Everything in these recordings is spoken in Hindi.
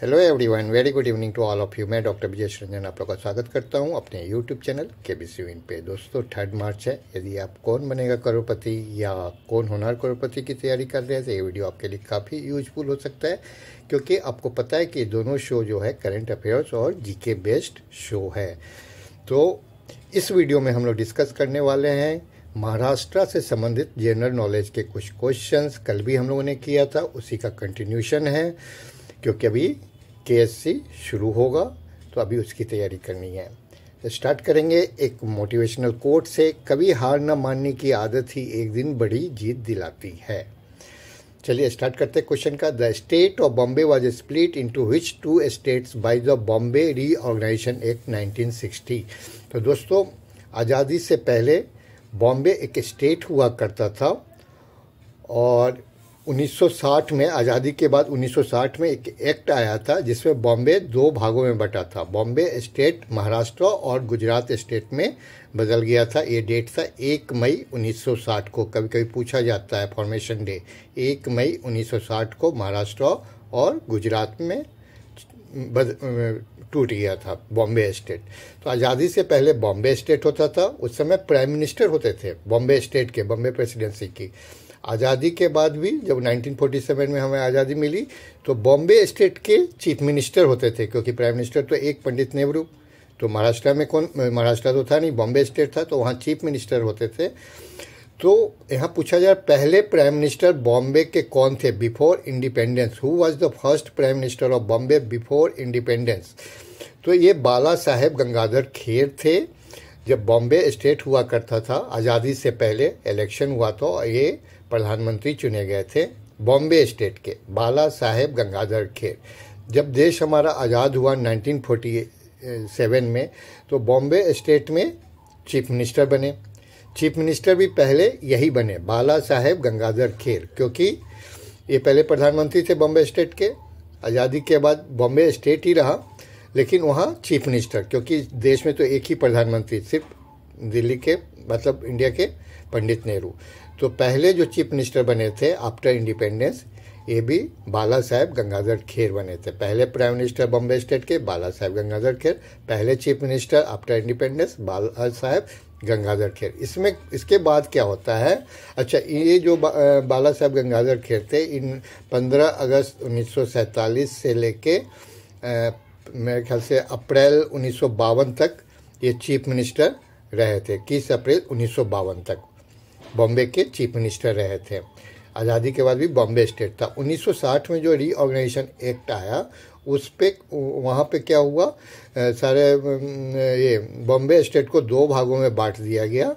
hello everyone very good evening to all of you मैं डॉक्टर विजय रंजन आप लोग का स्वागत करता हूं अपने यूट्यूब चैनल के बी सी विन पे दोस्तों थर्ड मार्च है यदि आप कौन बनेगा करोड़पति या कौन होनार करोड़पति की तैयारी कर रहे हैं तो ये वीडियो आपके लिए काफ़ी यूजफुल हो सकता है क्योंकि आपको पता है कि दोनों शो जो है करेंट अफेयर्स और जी बेस्ड शो है तो इस वीडियो में हम लोग डिस्कस करने वाले हैं महाराष्ट्र से संबंधित जनरल नॉलेज के कुछ क्वेश्चंस कल भी हम लोगों ने किया था उसी का कंटिन्यूशन है क्योंकि अभी केएससी शुरू होगा तो अभी उसकी तैयारी करनी है तो स्टार्ट करेंगे एक मोटिवेशनल कोट से कभी हार न मानने की आदत ही एक दिन बड़ी जीत दिलाती है चलिए स्टार्ट करते हैं क्वेश्चन का the state of Bombay was split to which two states by the Bombay reorganisation act sixty तो दोस्तों आज़ादी से पहले बॉम्बे एक स्टेट हुआ करता था और 1960 में आज़ादी के बाद 1960 में एक एक्ट आया था जिसमें बॉम्बे दो भागों में बटा था बॉम्बे स्टेट महाराष्ट्र और गुजरात स्टेट में बदल गया था ये डेट था एक मई 1960 को कभी कभी पूछा जाता है फॉर्मेशन डे एक मई 1960 को महाराष्ट्र और गुजरात में टूट गया था बॉम्बे स्टेट तो आज़ादी से पहले बॉम्बे स्टेट होता था उस समय प्राइम मिनिस्टर होते थे बॉम्बे स्टेट के बॉम्बे प्रेसिडेंसी की आज़ादी के बाद भी जब 1947 में हमें आज़ादी मिली तो बॉम्बे स्टेट के चीफ मिनिस्टर होते थे क्योंकि प्राइम मिनिस्टर तो एक पंडित नेहरू तो महाराष्ट्र में कौन महाराष्ट्र तो था नहीं बॉम्बे स्टेट था तो वहाँ चीफ मिनिस्टर होते थे तो यहाँ पूछा जाए पहले प्राइम मिनिस्टर बॉम्बे के कौन थे before independence who was the first prime minister of Bombay before independence तो ये बाला साहेब गंगाधर खेर थे जब बॉम्बे स्टेट हुआ करता था आज़ादी से पहले इलेक्शन हुआ तो ये प्रधानमंत्री चुने गए थे बॉम्बे स्टेट के बाला साहेब गंगाधर खेर जब देश हमारा आज़ाद हुआ 1947 में तो बॉम्बे स्टेट में चीफ मिनिस्टर बने चीफ मिनिस्टर भी पहले यही बने बाला साहेब गंगाधर खेर क्योंकि ये पहले प्रधानमंत्री थे बॉम्बे स्टेट के आज़ादी के बाद बॉम्बे स्टेट ही रहा लेकिन वहाँ चीफ मिनिस्टर क्योंकि देश में तो एक ही प्रधानमंत्री सिर्फ दिल्ली के मतलब इंडिया के पंडित नेहरू तो पहले जो चीफ मिनिस्टर बने थे आफ्टर इंडिपेंडेंस ये भी बाला साहेब गंगाधर खेर बने थे पहले प्राइम मिनिस्टर बॉम्बे स्टेट के बाला साहेब गंगाधर खेर पहले chief minister after independence Bala Saheb Gangadhar Kher इसमें इसके बाद क्या होता है अच्छा ये जो बा, बाला साहेब गंगाधर खेर थे इन 15 अगस्त 1947 से लेके मेरे ख्याल से अप्रैल उन्नीस तक ये चीफ मिनिस्टर रहे थे इक्कीस अप्रैल उन्नीस तक बॉम्बे के चीफ मिनिस्टर रहे थे आज़ादी के बाद भी बॉम्बे स्टेट था 1960 में जो रीऑर्गेनाइजेशन एक्ट आया उस पर वहाँ पे क्या हुआ सारे ये बॉम्बे स्टेट को दो भागों में बांट दिया गया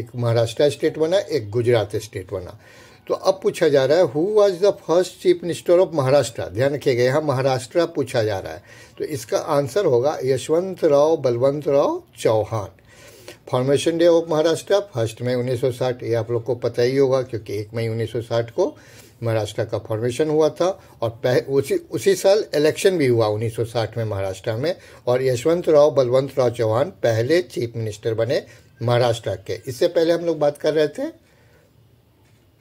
एक महाराष्ट्र स्टेट बना एक गुजरात स्टेट बना तो अब पूछा जा रहा है who was the first chief minister of Maharashtra ध्यान रखिएगा यहाँ महाराष्ट्र पूछा जा रहा है तो इसका आंसर होगा Yashwant Rao Balwant Rao Chavan formation day of Maharashtra first मई 1960 ये आप लोग को पता ही होगा क्योंकि एक मई 1960 को महाराष्ट्र का फॉर्मेशन हुआ था और उसी उसी साल इलेक्शन भी हुआ 1960 में महाराष्ट्र में और यशवंत राव बलवंत राव चौहान पहले चीफ मिनिस्टर बने महाराष्ट्र के इससे पहले हम लोग बात कर रहे थे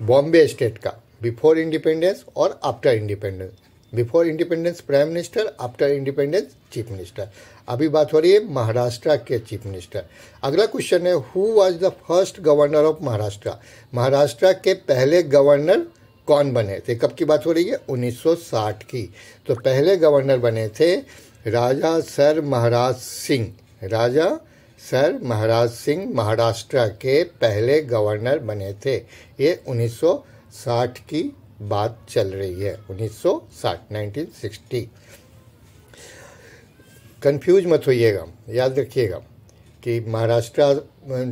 बॉम्बे स्टेट का बिफोर इंडिपेंडेंस और after independence before independence prime minister after independence chief minister अभी बात हो रही है महाराष्ट्र के चीफ मिनिस्टर अगला क्वेश्चन है who was the first governor of Maharashtra Maharashtra के पहले गवर्नर कौन बने थे कब की बात हो रही है 1960 की तो पहले गवर्नर बने थे राजा सर महाराज सिंह राजा सर महाराज सिंह महाराष्ट्र के पहले गवर्नर बने थे ये 1960 की बात चल रही है 1960 1960 कंफ्यूज मत होइएगा याद रखिएगा कि महाराष्ट्र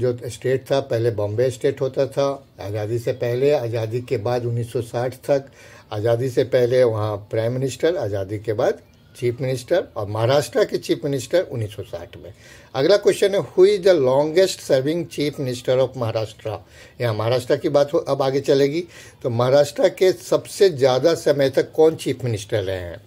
जो स्टेट था पहले बॉम्बे स्टेट होता था आज़ादी से पहले आज़ादी के बाद 1960 तक आज़ादी से पहले वहाँ प्राइम मिनिस्टर आज़ादी के बाद चीफ मिनिस्टर और महाराष्ट्र के चीफ मिनिस्टर 1960 में अगला क्वेश्चन है who is the longest serving chief minister of Maharashtra यहाँ महाराष्ट्र की बात हो अब आगे चलेगी तो महाराष्ट्र के सबसे ज़्यादा समय तक कौन चीफ मिनिस्टर रहे हैं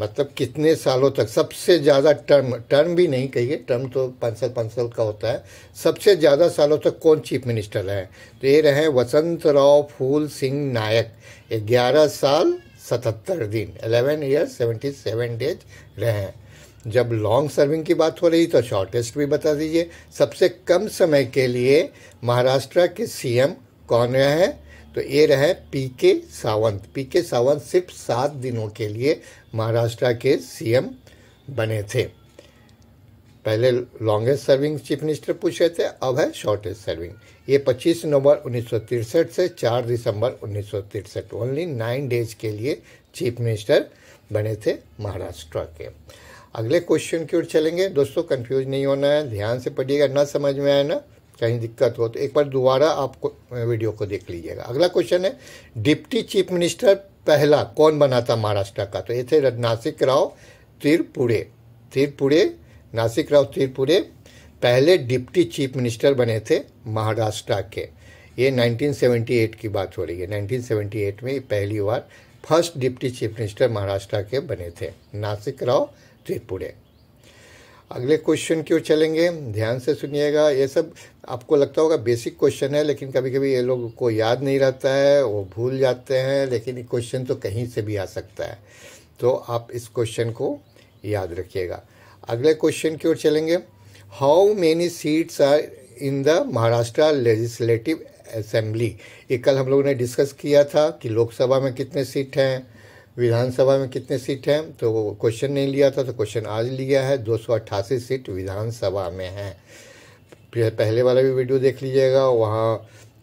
मतलब कितने सालों तक सबसे ज़्यादा टर्म टर्म भी नहीं कहिए टर्म तो पाँच साल पाँच साल का होता है सबसे ज़्यादा सालों तक कौन चीफ मिनिस्टर रहे तो ये रहे वसंत राव फूल सिंह नायक ग्यारह साल सतहत्तर दिन eleven year seventy seven days रहे हैं जब लॉन्ग सर्विंग की बात हो रही तो शॉर्टेस्ट भी बता दीजिए सबसे कम समय के लिए महाराष्ट्र के सीएम कौन रहे हैं तो ये रहे पी के सावंत पी के सावंत सिर्फ सात दिनों के लिए महाराष्ट्र के सीएम बने थे पहले लॉन्गेस्ट सर्विंग चीफ मिनिस्टर पूछे थे अब है शॉर्टेस्ट सर्विंग ये 25 नवंबर उन्नीस से 4 दिसंबर उन्नीस ओनली नाइन डेज के लिए चीफ मिनिस्टर बने थे महाराष्ट्र के अगले क्वेश्चन की ओर चलेंगे दोस्तों कंफ्यूज नहीं होना है ध्यान से पढ़िएगा ना समझ में आए ना कहीं दिक्कत हो तो एक बार दोबारा आपको वीडियो को देख लीजिएगा अगला क्वेश्चन है डिप्टी चीफ मिनिस्टर पहला कौन बना था महाराष्ट्र का तो ये थे रत्नासिक राव त्रिपुरे त्रिपुरे नासिक राव त्रिपुरे पहले डिप्टी चीफ मिनिस्टर बने थे महाराष्ट्र के ये 1978 की बात हो रही है 1978 में पहली बार first deputy chief minister Maharashtra के बने थे नासिक राव त्रिपुरे अगले क्वेश्चन क्यों चलेंगे ध्यान से सुनिएगा ये सब आपको लगता होगा बेसिक क्वेश्चन है लेकिन कभी कभी ये लोग को याद नहीं रहता है वो भूल जाते हैं लेकिन क्वेश्चन तो कहीं से भी आ सकता है तो आप इस क्वेश्चन को याद रखिएगा अगले क्वेश्चन की ओर चलेंगे how many seats are in the Maharashtra legislative assembly ये कल हम लोगों ने डिस्कस किया था कि लोकसभा में कितने सीट हैं विधानसभा में कितने सीट हैं तो क्वेश्चन नहीं लिया था तो क्वेश्चन आज लिया है दो सीट विधानसभा में हैं पहले वाला भी वीडियो देख लीजिएगा वहाँ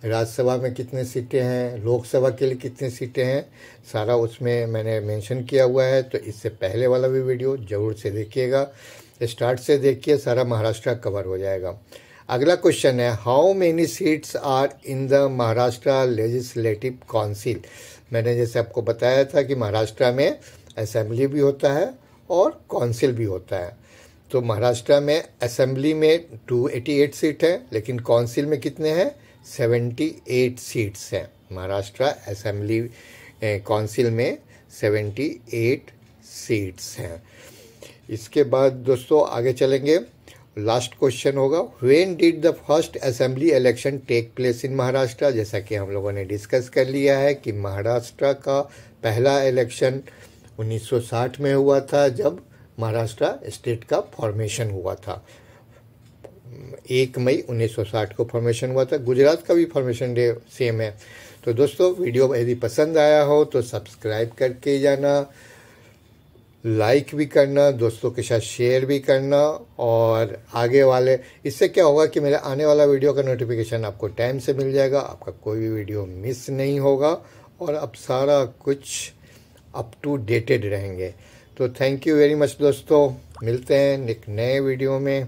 राज्यसभा में कितने सीटें हैं लोकसभा के लिए कितनी सीटें हैं सारा उसमें मैंने मेंशन किया हुआ है तो इससे पहले वाला भी वीडियो ज़रूर से देखिएगा स्टार्ट से देखिए सारा महाराष्ट्र कवर हो जाएगा अगला क्वेश्चन है how many seats are in the Maharashtra legislative council मैंने जैसे आपको बताया था कि महाराष्ट्र में असेंबली भी होता है और काउंसिल भी होता है तो महाराष्ट्र में असेंबली में 288 सीट है लेकिन काउंसिल में कितने हैं 78 सीट्स हैं महाराष्ट्र असेंबली काउंसिल में 78 सीट्स हैं इसके बाद दोस्तों आगे चलेंगे लास्ट क्वेश्चन होगा when did the first assembly election take place in Maharashtra जैसा कि हम लोगों ने डिस्कस कर लिया है कि महाराष्ट्र का पहला इलेक्शन 1960 में हुआ था जब महाराष्ट्र स्टेट का फॉर्मेशन हुआ था एक मई 1960 को फॉर्मेशन हुआ था गुजरात का भी फॉर्मेशन डे सेम है तो दोस्तों वीडियो यदि पसंद आया हो तो सब्सक्राइब करके जाना लाइक भी करना दोस्तों के साथ शेयर भी करना और आगे वाले इससे क्या होगा कि मेरा आने वाला वीडियो का नोटिफिकेशन आपको टाइम से मिल जाएगा आपका कोई भी वीडियो मिस नहीं होगा और अब सारा कुछ अप टू डेटेड रहेंगे तो थैंक यू वेरी मच दोस्तों मिलते हैं एक नए वीडियो में